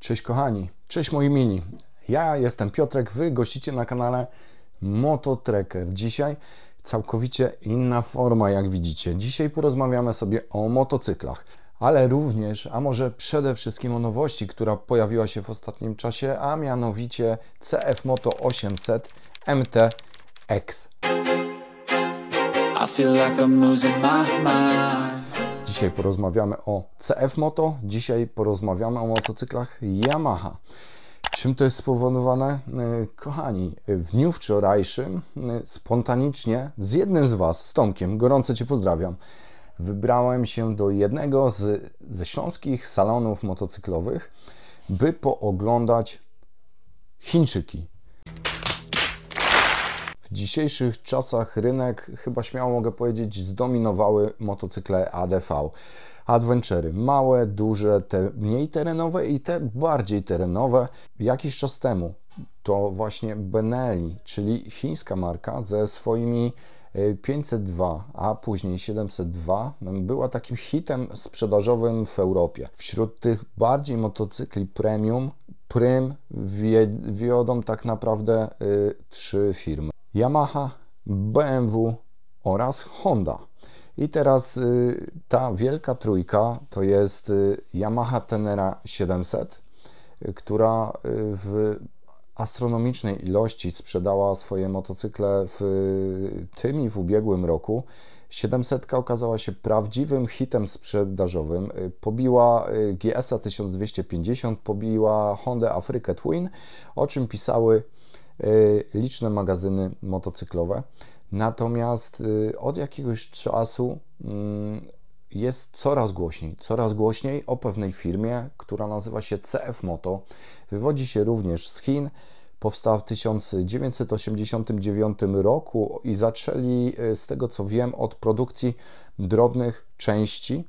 Cześć kochani, cześć moi mini. Ja jestem Piotrek, wy gościcie na kanale Mototrekker. Dzisiaj całkowicie inna forma, jak widzicie. Dzisiaj porozmawiamy sobie o motocyklach, ale również, a może przede wszystkim o nowości, która pojawiła się w ostatnim czasie, a mianowicie CF Moto 800 MTX. I feel like I'm losing my mind. Dzisiaj porozmawiamy o CF Moto, dzisiaj porozmawiamy o motocyklach Yamaha. Czym to jest spowodowane? Y, kochani, w dniu wczorajszym y, spontanicznie z jednym z Was, z Tomkiem, gorąco Cię pozdrawiam, wybrałem się do jednego z, ze śląskich salonów motocyklowych, by pooglądać Chińczyki. W dzisiejszych czasach rynek, chyba śmiało mogę powiedzieć, zdominowały motocykle ADV. Adventury, małe, duże, te mniej terenowe i te bardziej terenowe. Jakiś czas temu to właśnie Benelli, czyli chińska marka ze swoimi 502, y, a później 702 mm, była takim hitem sprzedażowym w Europie. Wśród tych bardziej motocykli premium prym wiodą tak naprawdę y, trzy firmy. Yamaha, BMW oraz Honda. I teraz y, ta wielka trójka to jest y, Yamaha Tenera 700, y, która y, w astronomicznej ilości sprzedała swoje motocykle w y, tym i w ubiegłym roku. 700 okazała się prawdziwym hitem sprzedażowym. Y, pobiła gs 1250, pobiła Honda Africa Twin, o czym pisały Y, liczne magazyny motocyklowe. Natomiast y, od jakiegoś czasu mm, jest coraz głośniej, coraz głośniej o pewnej firmie, która nazywa się CF Moto. Wywodzi się również z Chin. Powstała w 1989 roku i zaczęli, y, z tego co wiem, od produkcji drobnych części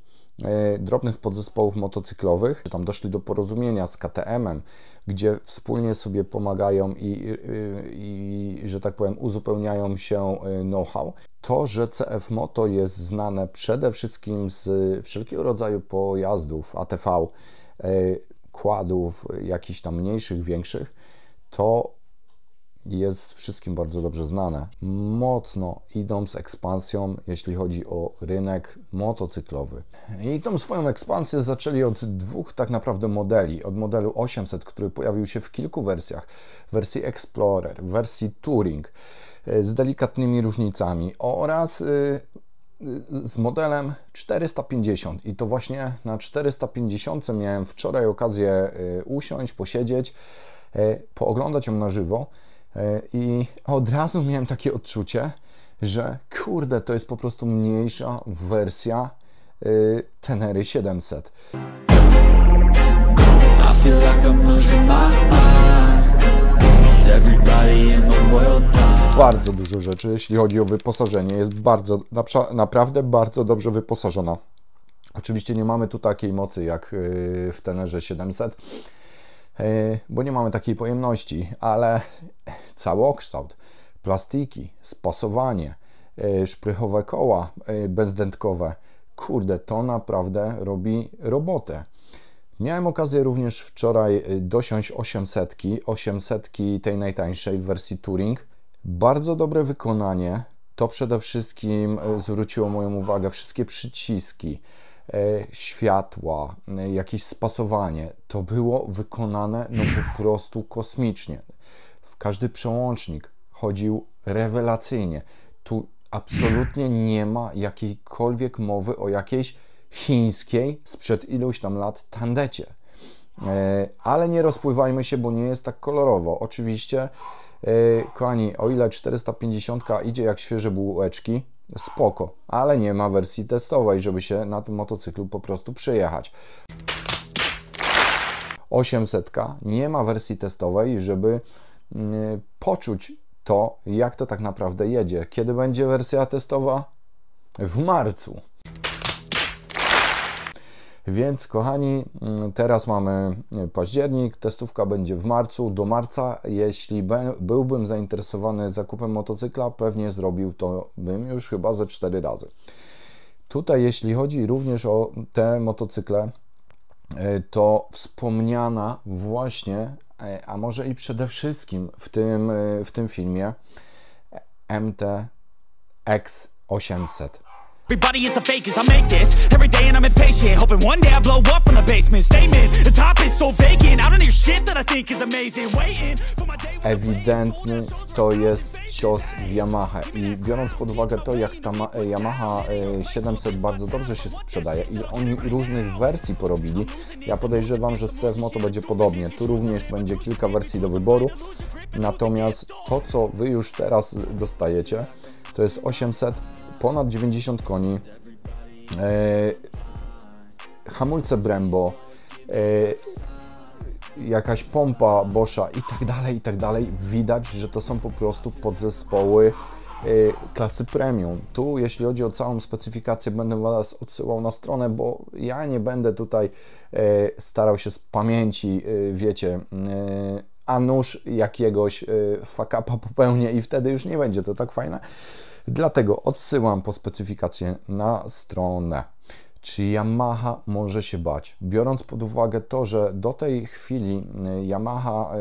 E, drobnych podzespołów motocyklowych. Tam doszli do porozumienia z KTM-em, gdzie wspólnie sobie pomagają i, i, i że tak powiem, uzupełniają się e, know-how. To, że CF Moto jest znane przede wszystkim z wszelkiego rodzaju pojazdów ATV, e, kładów, jakichś tam mniejszych, większych, to jest wszystkim bardzo dobrze znane. Mocno idą z ekspansją, jeśli chodzi o rynek motocyklowy. I tą swoją ekspansję zaczęli od dwóch tak naprawdę modeli. Od modelu 800, który pojawił się w kilku wersjach. Wersji Explorer, wersji Touring e, z delikatnymi różnicami oraz e, e, z modelem 450 i to właśnie na 450 miałem wczoraj okazję usiąść, posiedzieć, pooglądać ją na żywo E, I od razu miałem takie odczucie, że kurde, to jest po prostu mniejsza wersja y, Tenery 700. Bardzo dużo rzeczy, jeśli chodzi o wyposażenie, jest bardzo, naprawdę bardzo dobrze wyposażona. Oczywiście nie mamy tu takiej mocy jak y, w Tenerze 700, E, bo nie mamy takiej pojemności, ale całokształt, plastiki, spasowanie, e, szprychowe koła e, bezdętkowe, kurde, to naprawdę robi robotę. Miałem okazję również wczoraj dosiąść 800, 800 tej najtańszej w wersji Touring. Bardzo dobre wykonanie. To przede wszystkim zwróciło moją uwagę wszystkie przyciski, E, światła, e, jakieś spasowanie. To było wykonane no po prostu kosmicznie. W każdy przełącznik chodził rewelacyjnie. Tu absolutnie nie ma jakiejkolwiek mowy o jakiejś chińskiej sprzed iluś tam lat tandecie. E, ale nie rozpływajmy się, bo nie jest tak kolorowo. Oczywiście, kochani, o ile 450 idzie jak świeże bułeczki, spoko, ale nie ma wersji testowej, żeby się na tym motocyklu po prostu przejechać. 800 nie ma wersji testowej, żeby mm, poczuć to, jak to tak naprawdę jedzie. Kiedy będzie wersja testowa? W marcu. Więc kochani, mm, teraz mamy październik, testówka będzie w marcu. Do marca, jeśli byłbym zainteresowany zakupem motocykla, pewnie zrobił to bym już chyba ze 4 razy. Tutaj, jeśli chodzi również o te motocykle, e, to wspomniana właśnie, e, a może i przede wszystkim w tym, e, w tym filmie, MTX 800. Everybody is the fakest, I make this Every day and I'm impatient Hoping one day I blow up from the basement Statement, the top is so vacant I don't hear shit that I think is amazing Waiting for my day Ewidentny to jest cios w Yamaha i biorąc pod uwagę to jak ta e, Yamaha 700 e, bardzo dobrze się sprzedaje i oni różnych wersji porobili ja podejrzewam, że z CF Moto będzie podobnie tu również będzie kilka wersji do wyboru natomiast to co Wy już teraz dostajecie to jest 800 ponad 90 koni, e, hamulce Brembo, e, jakaś pompa Boscha i tak dalej, i tak dalej. Widać, że to są po prostu podzespoły e, klasy premium. Tu, jeśli chodzi o całą specyfikację, będę Was odsyłał na stronę, bo ja nie będę tutaj starał się z pamięci, wiecie, a nóż jakiegoś fakapa popełnię i wtedy już nie będzie to tak fajne. Dlatego odsyłam po specyfikację na stronę. Czy Yamaha może się bać? Biorąc pod uwagę to, że do tej chwili y, Yamaha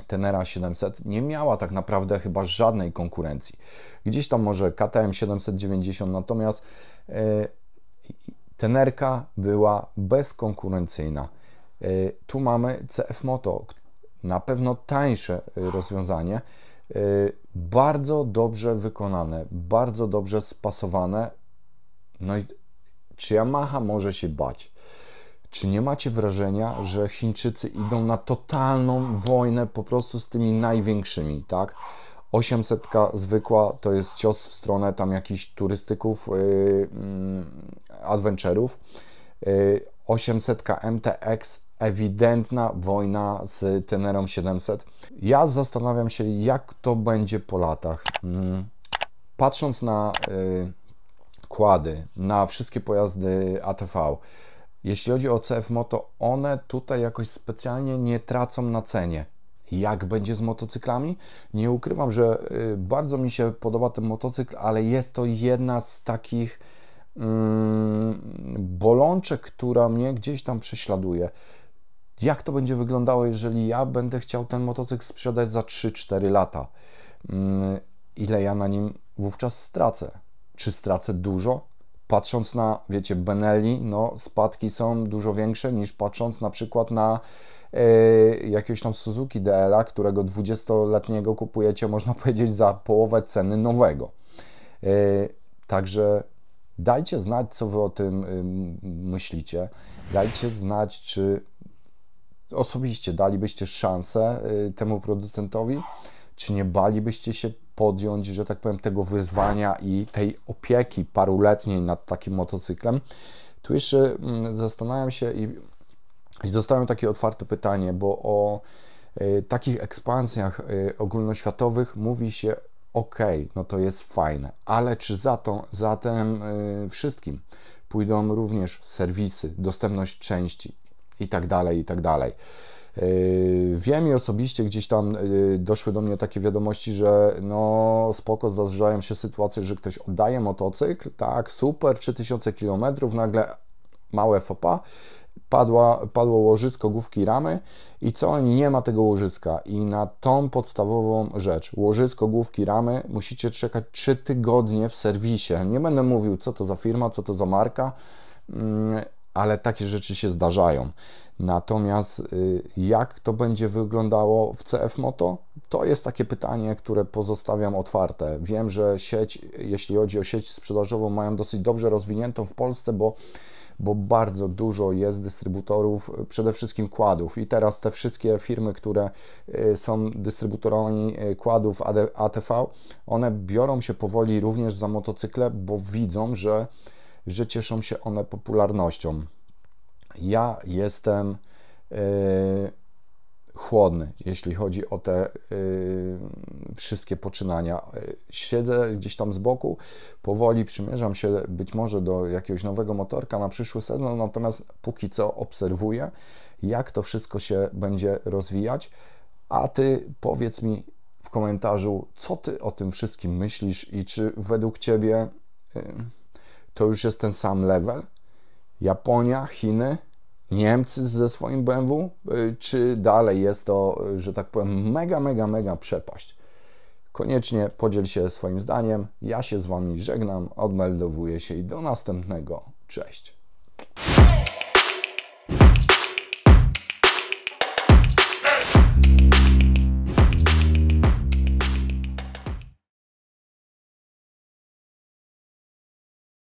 y, Tenera 700 nie miała tak naprawdę chyba żadnej konkurencji. Gdzieś tam może KTM 790, natomiast y, Tenerka była bezkonkurencyjna. Tu mamy CF Moto, na pewno tańsze rozwiązanie bardzo dobrze wykonane, bardzo dobrze spasowane. No i czy Yamaha może się bać? Czy nie macie wrażenia, że Chińczycy idą na totalną wojnę po prostu z tymi największymi, tak? 800 zwykła to jest cios w stronę tam jakichś turystyków, yy, mm, adventurów. Yy, 800 MTX ewidentna wojna z Tenerą 700. Ja zastanawiam się, jak to będzie po latach. Mm. Patrząc na y, kłady, na wszystkie pojazdy ATV, jeśli chodzi o CF Moto, one tutaj jakoś specjalnie nie tracą na cenie. Jak będzie z motocyklami? Nie ukrywam, że y, bardzo mi się podoba ten motocykl, ale jest to jedna z takich mm, bolączek, która mnie gdzieś tam prześladuje jak to będzie wyglądało, jeżeli ja będę chciał ten motocykl sprzedać za 3-4 lata. Mm, ile ja na nim wówczas stracę? Czy stracę dużo? Patrząc na, wiecie, Benelli, no spadki są dużo większe niż patrząc na przykład na yy, jakiegoś tam Suzuki dl którego 20-letniego kupujecie, można powiedzieć, za połowę ceny nowego. Yy, także dajcie znać, co Wy o tym yy, myślicie. Dajcie znać, czy osobiście dalibyście szansę y, temu producentowi? Czy nie balibyście się podjąć, że tak powiem, tego wyzwania i tej opieki paruletniej nad takim motocyklem? Tu jeszcze mm, zastanawiam się i, i zostawiam takie otwarte pytanie, bo o y, takich ekspansjach y, ogólnoświatowych mówi się ok, no to jest fajne, ale czy za to, za tym wszystkim pójdą również serwisy, dostępność części, i tak dalej, i tak dalej. Yy, wiem i osobiście gdzieś tam yy, doszły do mnie takie wiadomości, że no spoko, zdarzają się sytuacje, że ktoś oddaje motocykl, tak, super, 3000 km, nagle małe fopa, padła, padło łożysko główki ramy i co, nie ma tego łożyska i na tą podstawową rzecz, łożysko główki ramy musicie czekać 3 tygodnie w serwisie. Nie będę mówił, co to za firma, co to za marka, mm, ale takie rzeczy się zdarzają. Natomiast y, jak to będzie wyglądało w CF Moto? To jest takie pytanie, które pozostawiam otwarte. Wiem, że sieć, jeśli chodzi o sieć sprzedażową, mają dosyć dobrze rozwiniętą w Polsce, bo bo bardzo dużo jest dystrybutorów, y, przede wszystkim kładów. I teraz te wszystkie firmy, które y, są dystrybutorami kładów ATV, one biorą się powoli również za motocykle, bo widzą, że że cieszą się one popularnością. Ja jestem yy, chłodny, jeśli chodzi o te yy, wszystkie poczynania. E, siedzę gdzieś tam z boku, powoli przymierzam się być może do jakiegoś nowego motorka na przyszły sezon, natomiast póki co obserwuję, jak to wszystko się będzie rozwijać. A ty powiedz mi w komentarzu, co ty o tym wszystkim myślisz i czy według ciebie. Yy, to już jest ten sam level. Japonia, Chiny, Niemcy ze swoim BMW, y, czy dalej jest to, y, że tak powiem, mega, mega, mega przepaść? Koniecznie podziel się swoim zdaniem. Ja się z Wami żegnam, odmeldowuję się i do następnego. Cześć.